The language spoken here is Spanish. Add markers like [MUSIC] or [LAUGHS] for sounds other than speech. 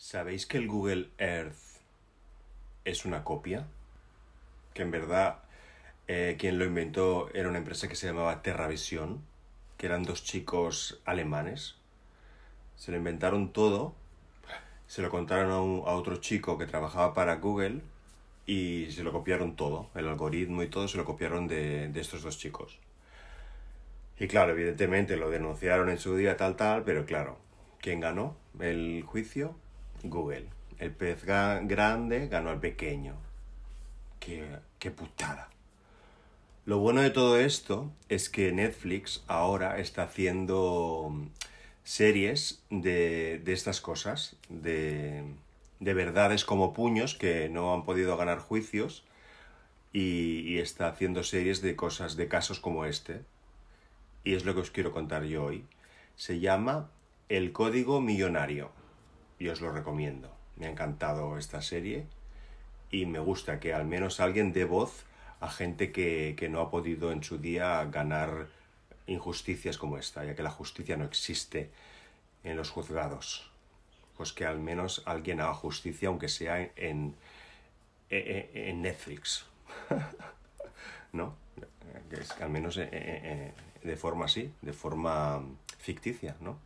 ¿Sabéis que el Google Earth es una copia? Que en verdad eh, quien lo inventó era una empresa que se llamaba TerraVision, que eran dos chicos alemanes. Se lo inventaron todo, se lo contaron a, otro chico que trabajaba para Google y se lo copiaron todo, el algoritmo y todo se lo copiaron de, de, estos dos chicos. Y claro, evidentemente lo denunciaron en su día tal tal, pero claro, ¿quién ganó el juicio? Google. El pez grande ganó al pequeño. Qué, putada. Lo bueno de todo esto es que Netflix ahora está haciendo mm, series de, estas cosas, de, verdades como puños que no han podido ganar juicios y está haciendo series de cosas, de casos como este. Y es lo que os quiero contar yo hoy. Se llama El Código Millonario y os lo recomiendo. Me ha encantado esta serie y me gusta que al menos alguien dé voz a gente que, que no ha podido en su día ganar injusticias como esta, ya que la justicia no existe en los juzgados. Pues que al menos alguien haga justicia, aunque sea en, en, e, e, en Netflix. [LAUGHS] ¿No? Que al menos eh, eh, eh, de forma así, de forma ficticia, ¿no?